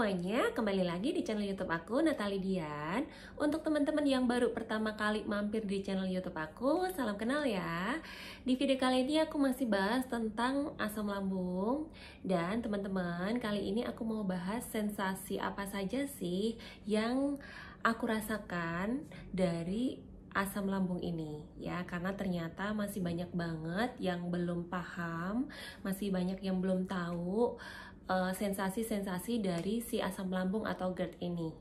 semuanya, kembali lagi di channel YouTube aku Natali Dian. Untuk teman-teman yang baru pertama kali mampir di channel YouTube aku, salam kenal ya. Di video kali ini aku masih bahas tentang asam lambung dan teman-teman, kali ini aku mau bahas sensasi apa saja sih yang aku rasakan dari asam lambung ini ya karena ternyata masih banyak banget yang belum paham masih banyak yang belum tahu Eh, sensasi-sensasi uh, dari si asam lambung atau GERD ini.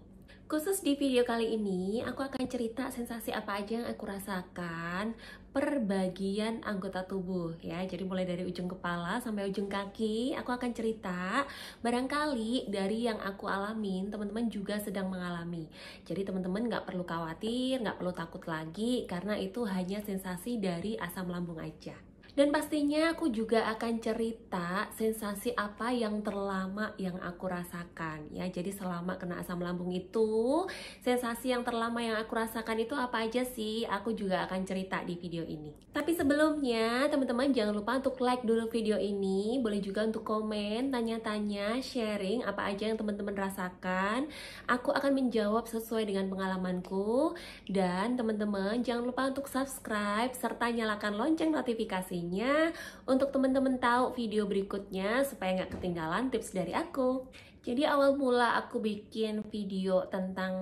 Khusus di video kali ini, aku akan cerita sensasi apa aja yang aku rasakan per bagian anggota tubuh ya. Jadi mulai dari ujung kepala sampai ujung kaki, aku akan cerita. Barangkali dari yang aku alamin, teman-teman juga sedang mengalami. Jadi teman-teman nggak perlu khawatir, nggak perlu takut lagi, karena itu hanya sensasi dari asam lambung aja. Dan pastinya aku juga akan cerita sensasi apa yang terlama yang aku rasakan ya. Jadi selama kena asam lambung itu, sensasi yang terlama yang aku rasakan itu apa aja sih? Aku juga akan cerita di video ini. Tapi sebelumnya, teman-teman jangan lupa untuk like dulu video ini, boleh juga untuk komen, tanya-tanya, sharing apa aja yang teman-teman rasakan. Aku akan menjawab sesuai dengan pengalamanku dan teman-teman jangan lupa untuk subscribe serta nyalakan lonceng notifikasinya lainnya untuk teman-teman tahu video berikutnya supaya nggak ketinggalan tips dari aku. Jadi awal mula aku bikin video tentang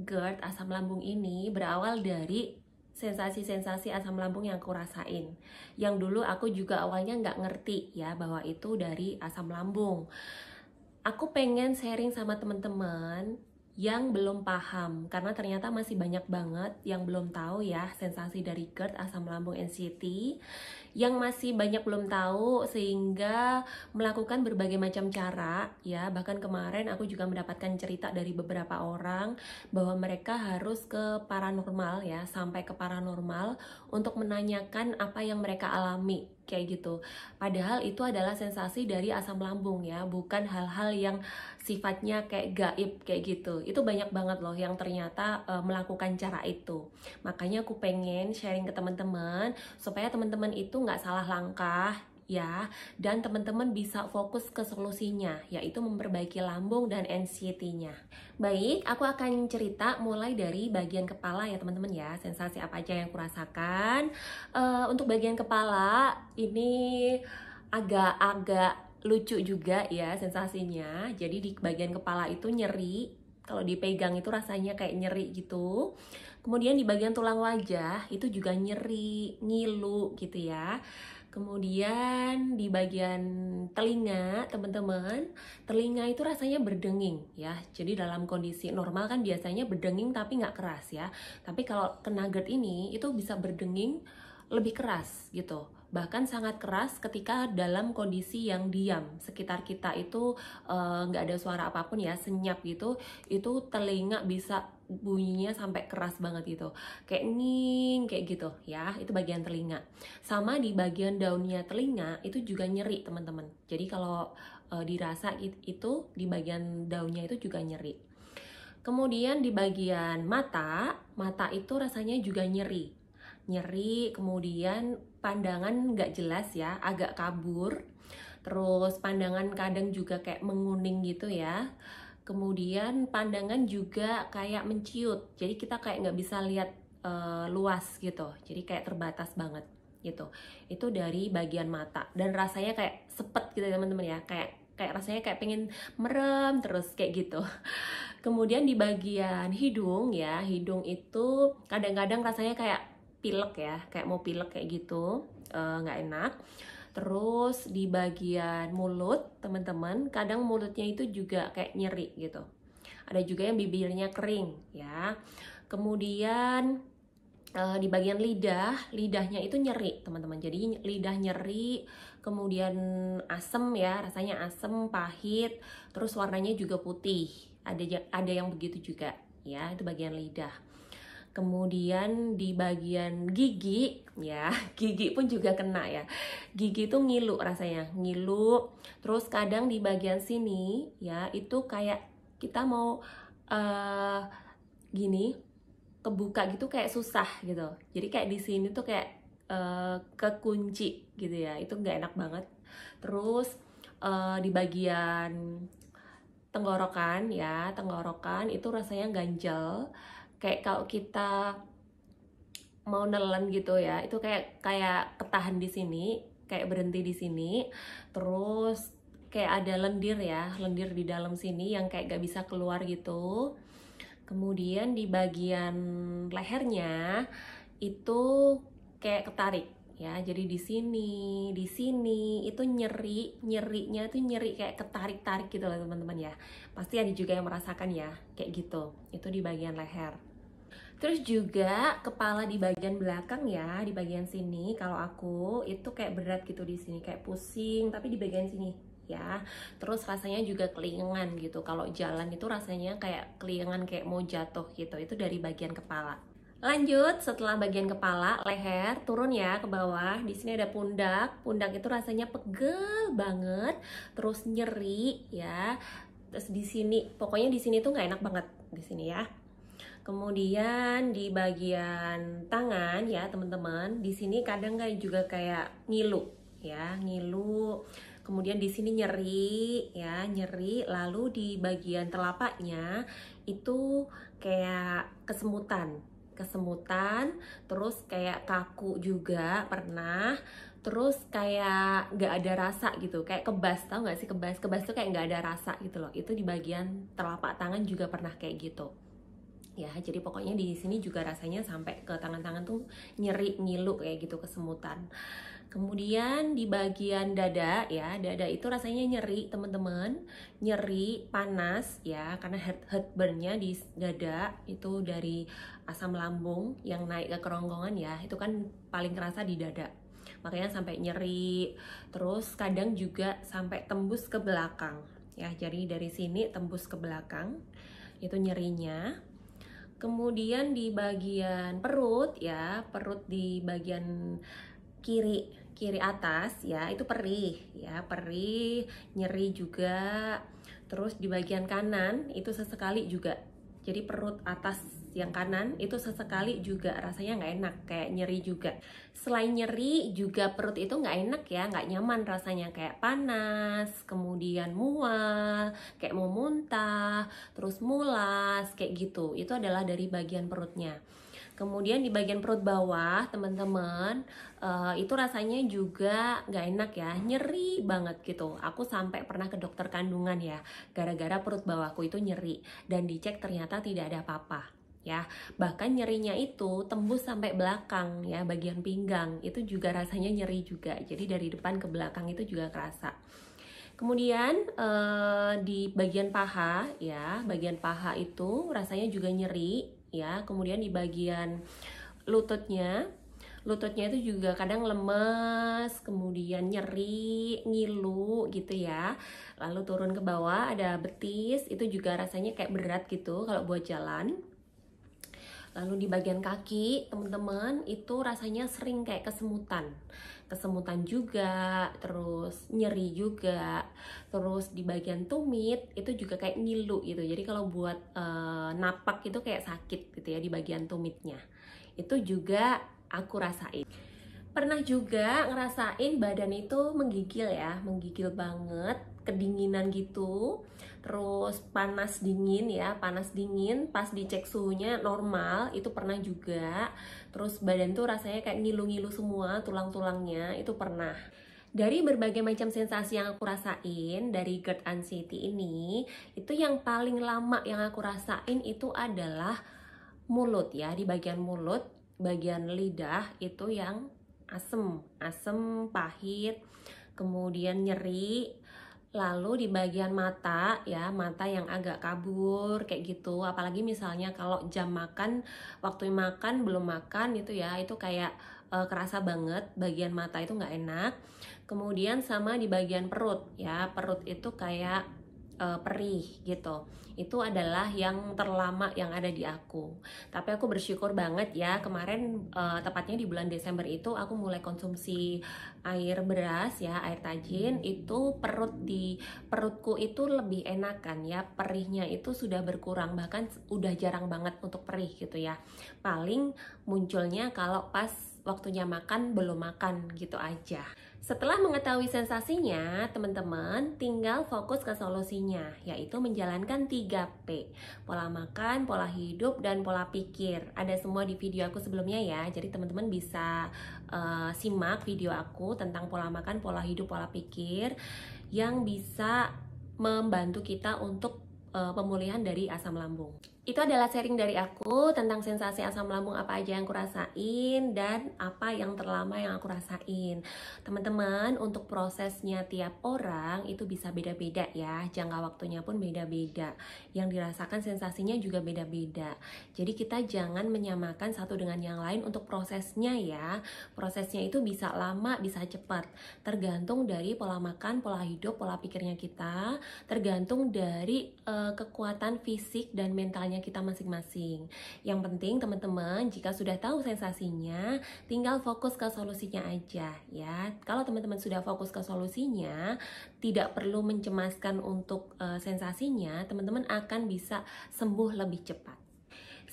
GERD asam lambung ini berawal dari sensasi-sensasi asam lambung yang aku rasain yang dulu aku juga awalnya nggak ngerti ya bahwa itu dari asam lambung aku pengen sharing sama teman-teman yang belum paham karena ternyata masih banyak banget yang belum tahu ya sensasi dari GERD asam lambung NCT yang masih banyak belum tahu sehingga melakukan berbagai macam cara ya bahkan kemarin aku juga mendapatkan cerita dari beberapa orang bahwa mereka harus ke paranormal ya sampai ke paranormal untuk menanyakan apa yang mereka alami kayak gitu. Padahal itu adalah sensasi dari asam lambung ya, bukan hal-hal yang sifatnya kayak gaib kayak gitu. Itu banyak banget loh yang ternyata e, melakukan cara itu. Makanya aku pengen sharing ke teman-teman supaya teman-teman itu itu nggak salah langkah ya dan teman-teman bisa fokus ke solusinya yaitu memperbaiki lambung dan nct nya Baik, aku akan cerita mulai dari bagian kepala ya teman-teman ya sensasi apa aja yang kurasakan. Uh, untuk bagian kepala ini agak-agak lucu juga ya sensasinya. Jadi di bagian kepala itu nyeri kalau dipegang itu rasanya kayak nyeri gitu. Kemudian di bagian tulang wajah itu juga nyeri, ngilu gitu ya. Kemudian di bagian telinga, teman-teman, telinga itu rasanya berdenging ya. Jadi dalam kondisi normal kan biasanya berdenging tapi nggak keras ya. Tapi kalau kena GERD ini itu bisa berdenging lebih keras gitu bahkan sangat keras ketika dalam kondisi yang diam sekitar kita itu eh, nggak uh, ada suara apapun ya senyap gitu itu telinga bisa bunyinya sampai keras banget gitu kayak nging kayak gitu ya itu bagian telinga sama di bagian daunnya telinga itu juga nyeri teman-teman jadi kalau uh, dirasa itu di bagian daunnya itu juga nyeri kemudian di bagian mata mata itu rasanya juga nyeri nyeri, kemudian pandangan nggak jelas ya, agak kabur, terus pandangan kadang juga kayak menguning gitu ya. Kemudian pandangan juga kayak menciut, jadi kita kayak nggak bisa lihat uh, luas gitu, jadi kayak terbatas banget gitu. Itu dari bagian mata dan rasanya kayak sepet gitu ya, teman-teman ya, kayak kayak rasanya kayak pengen merem terus kayak gitu kemudian di bagian hidung ya hidung itu kadang-kadang rasanya kayak pilek ya kayak mau pilek kayak gitu eh, nggak uh, enak terus di bagian mulut teman-teman kadang mulutnya itu juga kayak nyeri gitu ada juga yang bibirnya kering ya kemudian uh, di bagian lidah lidahnya itu nyeri teman-teman jadi lidah nyeri kemudian asem ya rasanya asem pahit terus warnanya juga putih ada ada yang begitu juga ya itu bagian lidah kemudian di bagian gigi ya gigi pun juga kena ya gigi itu ngilu rasanya ngilu terus kadang di bagian sini ya itu kayak kita mau uh, gini kebuka gitu kayak susah gitu jadi kayak di sini tuh kayak uh, kekunci gitu ya itu nggak enak banget terus uh, di bagian tenggorokan ya tenggorokan itu rasanya ganjel kayak kalau kita mau nelen gitu ya itu kayak kayak ketahan di sini kayak berhenti di sini terus kayak ada lendir ya lendir di dalam sini yang kayak gak bisa keluar gitu kemudian di bagian lehernya itu kayak ketarik ya jadi di sini di sini itu nyeri nyerinya itu nyeri kayak ketarik tarik gitu loh teman-teman ya pasti ada juga yang merasakan ya kayak gitu itu di bagian leher Terus juga kepala di bagian belakang ya, di bagian sini kalau aku itu kayak berat gitu di sini, kayak pusing tapi di bagian sini ya. Terus rasanya juga kelingan gitu. Kalau jalan itu rasanya kayak kelingan kayak mau jatuh gitu. Itu dari bagian kepala. Lanjut, setelah bagian kepala, leher, turun ya ke bawah. Di sini ada pundak. Pundak itu rasanya pegel banget, terus nyeri ya. Terus di sini, pokoknya di sini tuh nggak enak banget di sini ya Kemudian di bagian tangan ya teman-teman, di sini kadang kan juga kayak ngilu ya, ngilu. Kemudian di sini nyeri ya, nyeri. Lalu di bagian telapaknya itu kayak kesemutan, kesemutan, terus kayak kaku juga pernah. Terus kayak nggak ada rasa gitu, kayak kebas tau nggak sih kebas? Kebas tuh kayak nggak ada rasa gitu loh. Itu di bagian telapak tangan juga pernah kayak gitu ya jadi pokoknya di sini juga rasanya sampai ke tangan-tangan tuh nyeri ngilu kayak gitu kesemutan kemudian di bagian dada ya dada itu rasanya nyeri teman-teman nyeri panas ya karena heart heartburnnya di dada itu dari asam lambung yang naik ke kerongkongan ya itu kan paling kerasa di dada makanya sampai nyeri terus kadang juga sampai tembus ke belakang ya jadi dari sini tembus ke belakang itu nyerinya Kemudian di bagian perut ya, perut di bagian kiri kiri atas ya itu perih ya perih nyeri juga terus di bagian kanan itu sesekali juga jadi perut atas yang kanan itu sesekali juga rasanya nggak enak kayak nyeri juga selain nyeri juga perut itu nggak enak ya nggak nyaman rasanya kayak panas kemudian mual kayak mau muntah terus mulas kayak gitu itu adalah dari bagian perutnya Kemudian di bagian perut bawah, teman-teman, uh, itu rasanya juga nggak enak ya, nyeri banget gitu. Aku sampai pernah ke dokter kandungan ya, gara-gara perut bawahku itu nyeri dan dicek ternyata tidak ada apa-apa ya bahkan nyerinya itu tembus sampai belakang ya bagian pinggang itu juga rasanya nyeri juga jadi dari depan ke belakang itu juga kerasa kemudian eh, di bagian paha ya bagian paha itu rasanya juga nyeri ya kemudian di bagian lututnya lututnya itu juga kadang lemes, kemudian nyeri, ngilu gitu ya. Lalu turun ke bawah ada betis, itu juga rasanya kayak berat gitu kalau buat jalan. Lalu di bagian kaki, teman-teman, itu rasanya sering kayak kesemutan. Kesemutan juga, terus nyeri juga. Terus di bagian tumit itu juga kayak ngilu gitu. Jadi kalau buat e, napak itu kayak sakit gitu ya di bagian tumitnya. Itu juga aku rasain pernah juga ngerasain badan itu menggigil ya, menggigil banget, kedinginan gitu, terus panas dingin ya, panas dingin, pas dicek suhunya normal, itu pernah juga, terus badan tuh rasanya kayak ngilu-ngilu semua tulang-tulangnya, itu pernah. Dari berbagai macam sensasi yang aku rasain dari GERD anxiety ini, itu yang paling lama yang aku rasain itu adalah mulut ya, di bagian mulut, bagian lidah itu yang asem, asem, pahit, kemudian nyeri, lalu di bagian mata ya mata yang agak kabur kayak gitu apalagi misalnya kalau jam makan waktu makan belum makan gitu ya itu kayak e, kerasa banget bagian mata itu nggak enak kemudian sama di bagian perut ya perut itu kayak uh, perih gitu. Itu adalah yang terlama yang ada di aku. Tapi aku bersyukur banget ya kemarin uh, tepatnya di bulan Desember itu aku mulai konsumsi air beras ya, air tajin hmm. itu perut di perutku itu lebih enakan ya. Perihnya itu sudah berkurang bahkan udah jarang banget untuk perih gitu ya. Paling munculnya kalau pas waktunya makan belum makan gitu aja. Setelah mengetahui sensasinya, teman-teman tinggal fokus ke solusinya, yaitu menjalankan 3P. Pola makan, pola hidup, dan pola pikir. Ada semua di video aku sebelumnya ya, jadi teman-teman bisa uh, simak video aku tentang pola makan, pola hidup, pola pikir yang bisa membantu kita untuk uh, pemulihan dari asam lambung. Itu adalah sharing dari aku tentang sensasi asam lambung apa aja yang aku rasain dan apa yang terlama yang aku rasain. Teman-teman, untuk prosesnya tiap orang itu bisa beda-beda ya. Jangka waktunya pun beda-beda. Yang dirasakan sensasinya juga beda-beda. Jadi kita jangan menyamakan satu dengan yang lain untuk prosesnya ya. Prosesnya itu bisa lama, bisa cepat. Tergantung dari pola makan, pola hidup, pola pikirnya kita, tergantung dari uh, Eh, kekuatan fisik dan mentalnya kita masing-masing. Yang penting teman-teman jika sudah tahu sensasinya, tinggal fokus ke solusinya aja ya. Kalau teman-teman sudah fokus ke solusinya, tidak perlu mencemaskan untuk uh, sensasinya, teman-teman akan bisa sembuh lebih cepat.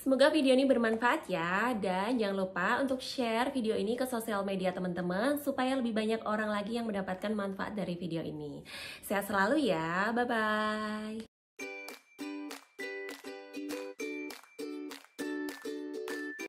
Semoga video ini bermanfaat ya dan jangan lupa untuk share video ini ke sosial media teman-teman supaya lebih banyak orang lagi yang mendapatkan manfaat dari video ini. Sehat selalu ya. Bye bye.